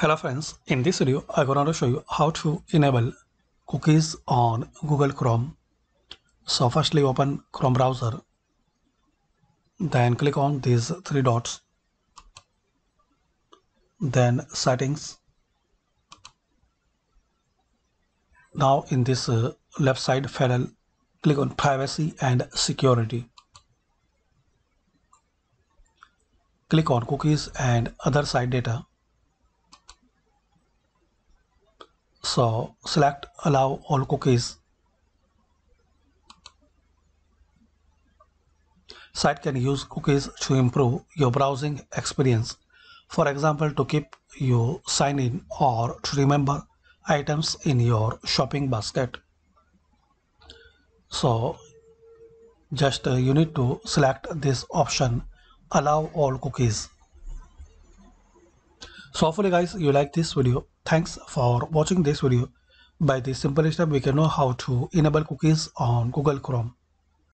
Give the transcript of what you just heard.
Hello friends, in this video I'm going to show you how to enable cookies on Google Chrome. So firstly open Chrome browser, then click on these three dots, then settings. Now in this uh, left side panel, click on privacy and security. Click on cookies and other side data So select allow all cookies. Site can use cookies to improve your browsing experience. For example, to keep you sign in or to remember items in your shopping basket. So just uh, you need to select this option allow all cookies so hopefully guys you like this video thanks for watching this video by this simple step we can know how to enable cookies on google chrome